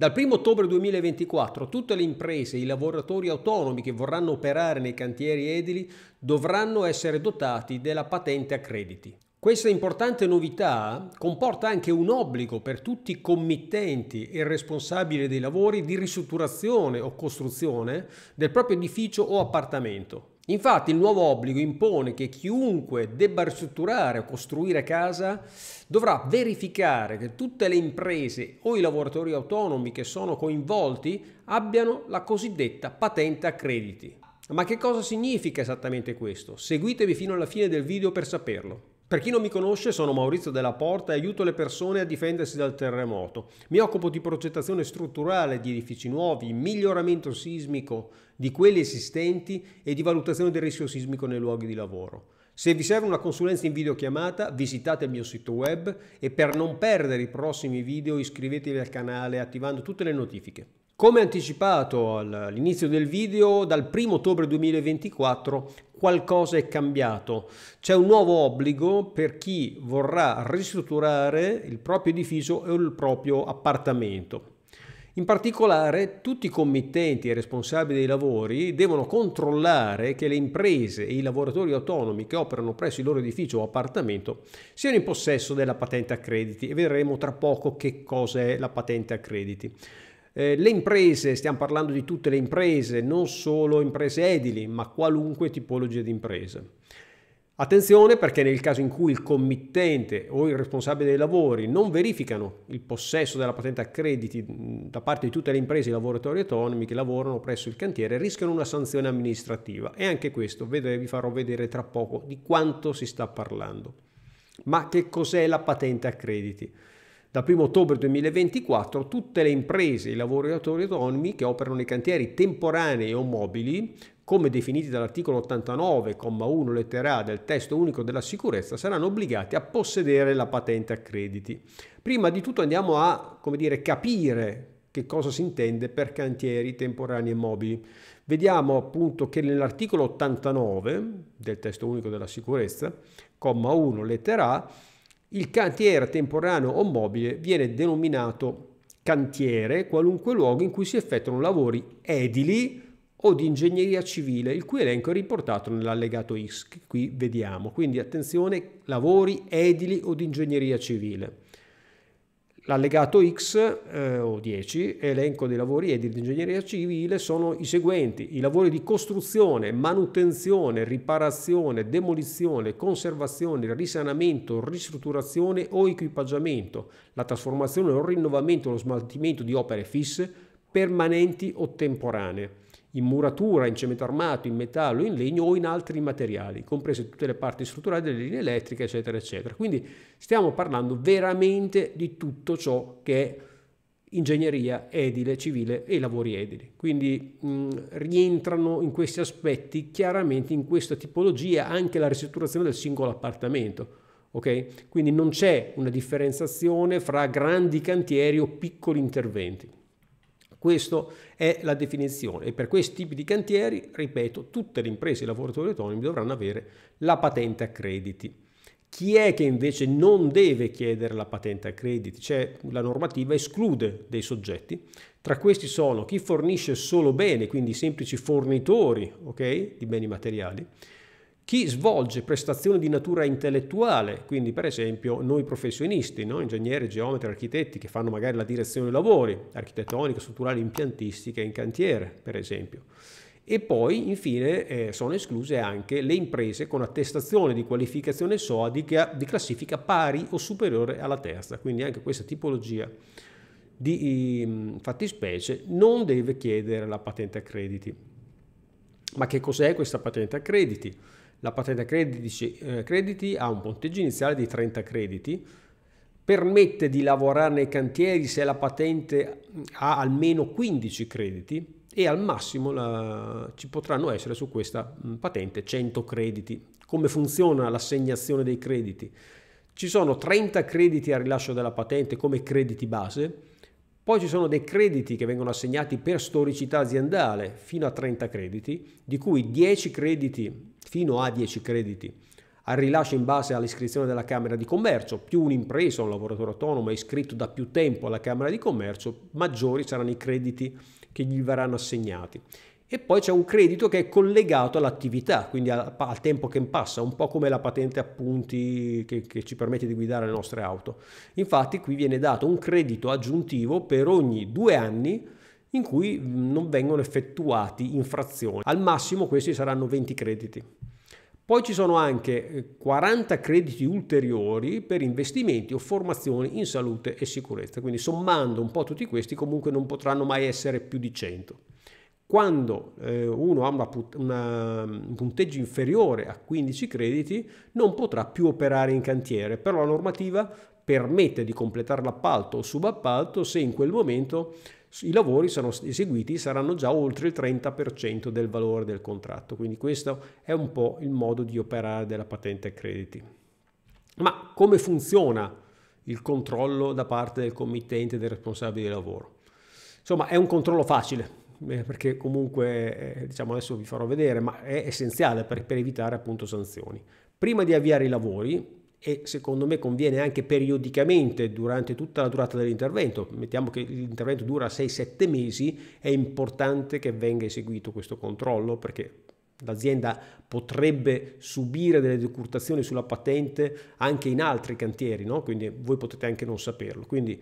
Dal 1 ottobre 2024 tutte le imprese e i lavoratori autonomi che vorranno operare nei cantieri edili dovranno essere dotati della patente a crediti. Questa importante novità comporta anche un obbligo per tutti i committenti e responsabili dei lavori di ristrutturazione o costruzione del proprio edificio o appartamento Infatti il nuovo obbligo impone che chiunque debba ristrutturare o costruire casa dovrà verificare che tutte le imprese o i lavoratori autonomi che sono coinvolti abbiano la cosiddetta patente a crediti. Ma che cosa significa esattamente questo? Seguitevi fino alla fine del video per saperlo. Per chi non mi conosce sono Maurizio Della Porta e aiuto le persone a difendersi dal terremoto. Mi occupo di progettazione strutturale di edifici nuovi, miglioramento sismico di quelli esistenti e di valutazione del rischio sismico nei luoghi di lavoro. Se vi serve una consulenza in videochiamata visitate il mio sito web e per non perdere i prossimi video iscrivetevi al canale attivando tutte le notifiche. Come anticipato all'inizio del video, dal 1 ottobre 2024 qualcosa è cambiato. C'è un nuovo obbligo per chi vorrà ristrutturare il proprio edificio o il proprio appartamento. In particolare tutti i committenti e responsabili dei lavori devono controllare che le imprese e i lavoratori autonomi che operano presso il loro edificio o appartamento siano in possesso della patente a crediti e vedremo tra poco che cosa è la patente a crediti. Eh, le imprese, stiamo parlando di tutte le imprese, non solo imprese edili, ma qualunque tipologia di imprese. Attenzione perché nel caso in cui il committente o il responsabile dei lavori non verificano il possesso della patente a crediti mm, da parte di tutte le imprese e lavoratori autonomi che lavorano presso il cantiere rischiano una sanzione amministrativa e anche questo vi farò vedere tra poco di quanto si sta parlando. Ma che cos'è la patente a crediti? Dal 1 ottobre 2024 tutte le imprese e i lavoratori autonomi che operano nei cantieri temporanei o mobili, come definiti dall'articolo 89,1 lettera A del testo unico della sicurezza, saranno obbligati a possedere la patente a crediti. Prima di tutto andiamo a come dire, capire che cosa si intende per cantieri temporanei e mobili. Vediamo appunto che nell'articolo 89 del testo unico della sicurezza, comma 1 lettera A, il cantiere temporaneo o mobile viene denominato cantiere qualunque luogo in cui si effettuano lavori edili o di ingegneria civile, il cui elenco è riportato nell'allegato X, qui vediamo. Quindi attenzione, lavori edili o di ingegneria civile. L'allegato X eh, o 10, elenco dei lavori edili di ingegneria civile, sono i seguenti. I lavori di costruzione, manutenzione, riparazione, demolizione, conservazione, risanamento, ristrutturazione o equipaggiamento, la trasformazione o rinnovamento o lo smaltimento di opere fisse, permanenti o temporanee in muratura, in cemento armato, in metallo, in legno o in altri materiali, comprese tutte le parti strutturali delle linee elettriche, eccetera, eccetera. Quindi stiamo parlando veramente di tutto ciò che è ingegneria edile, civile e lavori edili. Quindi mh, rientrano in questi aspetti chiaramente in questa tipologia anche la ristrutturazione del singolo appartamento. Okay? Quindi non c'è una differenziazione fra grandi cantieri o piccoli interventi. Questa è la definizione e per questi tipi di cantieri, ripeto, tutte le imprese e i lavoratori autonomi dovranno avere la patente a crediti. Chi è che invece non deve chiedere la patente a crediti? Cioè la normativa esclude dei soggetti. Tra questi sono chi fornisce solo bene, quindi semplici fornitori okay, di beni materiali, chi svolge prestazioni di natura intellettuale, quindi per esempio noi professionisti, no? ingegneri, geometri, architetti che fanno magari la direzione dei lavori, architettonica, strutturale, impiantistica in cantiere per esempio. E poi infine eh, sono escluse anche le imprese con attestazione di qualificazione SOA di, di classifica pari o superiore alla terza, quindi anche questa tipologia di ehm, fattispecie non deve chiedere la patente a crediti. Ma che cos'è questa patente a crediti? La patente crediti, eh, crediti ha un punteggio iniziale di 30 crediti, permette di lavorare nei cantieri se la patente ha almeno 15 crediti e al massimo la, eh, ci potranno essere su questa patente 100 crediti. Come funziona l'assegnazione dei crediti? Ci sono 30 crediti al rilascio della patente come crediti base, poi ci sono dei crediti che vengono assegnati per storicità aziendale fino a 30 crediti, di cui 10 crediti, fino a 10 crediti, al rilascio in base all'iscrizione della Camera di Commercio, più un'impresa o un lavoratore autonomo è iscritto da più tempo alla Camera di Commercio, maggiori saranno i crediti che gli verranno assegnati e poi c'è un credito che è collegato all'attività, quindi al, al tempo che passa, un po' come la patente a punti che, che, ci permette di guidare le nostre auto. Infatti qui viene dato un credito aggiuntivo per ogni due anni in cui non vengono effettuati infrazioni. Al massimo questi saranno 20 crediti. Poi ci sono anche 40 eh, crediti ulteriori per investimenti o formazioni in salute e sicurezza, quindi sommando un po' tutti questi comunque non potranno mai essere più di 100. Quando eh, uno ha una, una, un punteggio inferiore a 15 crediti non potrà più operare in cantiere, però la normativa permette di completare l'appalto o subappalto se in quel momento i lavori sono eseguiti saranno già oltre il 30% del valore del contratto. Quindi questo è un po' il modo di operare della patente a crediti. Ma come funziona il controllo da parte del committente e del responsabile di lavoro? Insomma, è un controllo facile, eh, perché comunque, eh, diciamo adesso vi farò vedere, ma è essenziale per, per evitare appunto sanzioni. Prima di avviare i lavori, e secondo me conviene anche periodicamente durante tutta la durata dell'intervento, mettiamo che l'intervento dura 6-7 mesi, è importante che venga eseguito questo controllo perché l'azienda potrebbe subire delle decurtazioni sulla patente anche in altri cantieri, no? quindi voi potete anche non saperlo. Quindi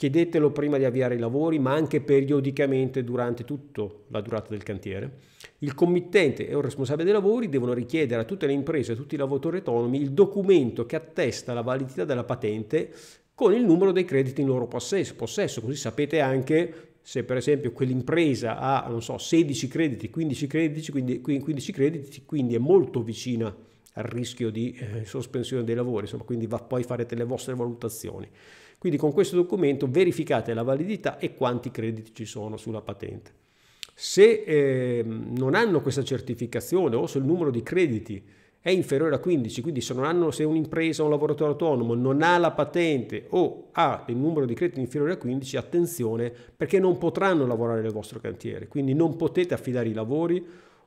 chiedetelo prima di avviare i lavori, ma anche periodicamente durante tutta la durata del cantiere. Il committente e il responsabile dei lavori devono richiedere a tutte le imprese, a tutti i lavoratori autonomi, il documento che attesta la validità della patente con il numero dei crediti in loro possesso, possesso. così sapete anche se per esempio quell'impresa ha, so, 16 crediti, 15 crediti, quindi, 15 crediti, quindi è molto vicina al rischio di eh, sospensione dei lavori, insomma, quindi va, poi farete le vostre valutazioni. Quindi con questo documento verificate la validità e quanti crediti ci sono sulla patente. Se eh, non hanno questa certificazione o se il numero di crediti è inferiore a 15, quindi se, hanno, se un'impresa o un lavoratore autonomo non ha la patente o ha il numero di crediti inferiore a 15, attenzione perché non potranno lavorare nel vostro cantiere, quindi non potete affidare i lavori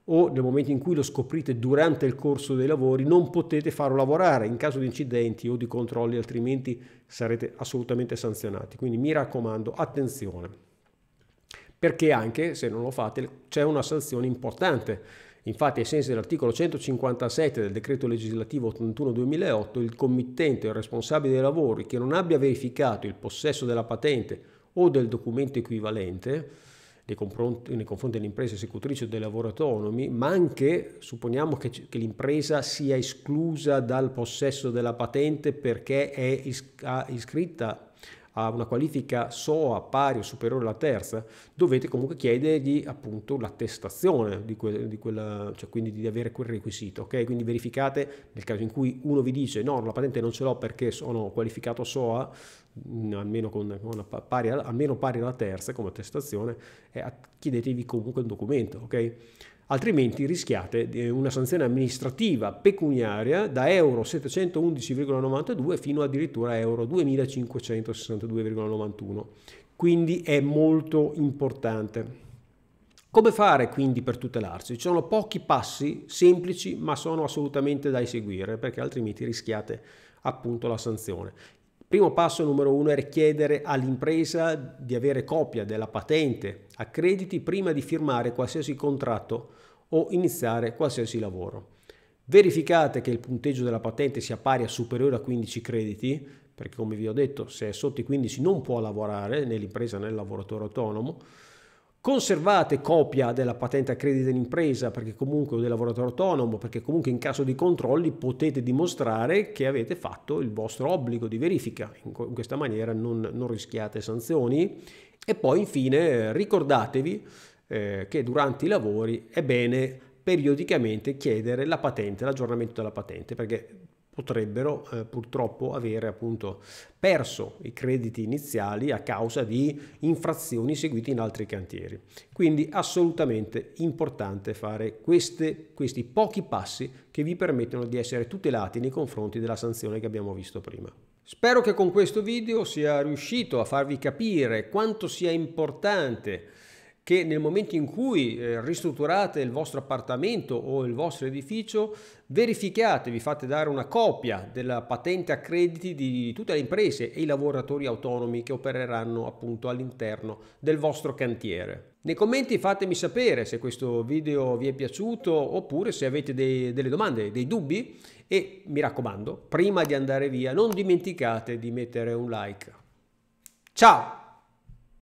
o nel momento in cui lo scoprite durante il corso dei lavori non potete farlo lavorare in caso di incidenti o di controlli altrimenti sarete assolutamente sanzionati quindi mi raccomando attenzione perché anche se non lo fate c'è una sanzione importante infatti ai sensi dell'articolo 157 del decreto legislativo 81 2008 il committente o il responsabile dei lavori che non abbia verificato il possesso della patente o del documento equivalente nei confronti, nei confronti dell'impresa esecutrice o dei lavori autonomi, ma anche supponiamo che, che, l'impresa sia esclusa dal possesso della patente perché è iscritta a una qualifica SOA pari o superiore alla terza, dovete comunque chiedergli appunto l'attestazione di, que- di quella, cioè quindi di avere quel requisito, ok? Quindi verificate nel caso in cui uno vi dice no, la patente non ce l'ho perché sono qualificato SOA, mm, almeno, con, con pari, almeno pari alla terza come attestazione, eh, chiedetevi comunque il documento, ok? altrimenti rischiate eh, una sanzione amministrativa pecuniaria da euro 711,92 fino addirittura a euro 2562,91. Quindi è molto importante. Come fare quindi per tutelarsi? Ci sono pochi passi semplici ma sono assolutamente da eseguire perché altrimenti rischiate appunto la sanzione. Primo passo numero uno è richiedere all'impresa di avere copia della patente a crediti prima di firmare qualsiasi contratto o iniziare qualsiasi lavoro. Verificate che il punteggio della patente sia pari a superiore a 15 crediti, perché come vi ho detto se è sotto i 15 non può lavorare né l'impresa né il lavoratore autonomo Conservate copia della patente a credito dell'impresa perché comunque o del lavoratore autonomo, perché comunque in caso di controlli potete dimostrare che avete fatto il vostro obbligo di verifica. In questa maniera non, non rischiate sanzioni. E poi infine ricordatevi eh, che durante i lavori è bene periodicamente chiedere la patente, l'aggiornamento della patente, perché potrebbero eh, purtroppo avere appunto perso i crediti iniziali a causa di infrazioni seguite in altri cantieri. Quindi assolutamente importante fare queste, questi pochi passi che vi permettono di essere tutelati nei confronti della sanzione che abbiamo visto prima. Spero che con questo video sia riuscito a farvi capire quanto sia importante che nel momento in cui eh, ristrutturate il vostro appartamento o il vostro edificio, verificate, vi fate dare una copia della patente a crediti di tutte le imprese e i lavoratori autonomi che opereranno appunto all'interno del vostro cantiere. Nei commenti fatemi sapere se questo video vi è piaciuto oppure se avete dei, delle domande, dei dubbi e mi raccomando, prima di andare via non dimenticate di mettere un like. Ciao!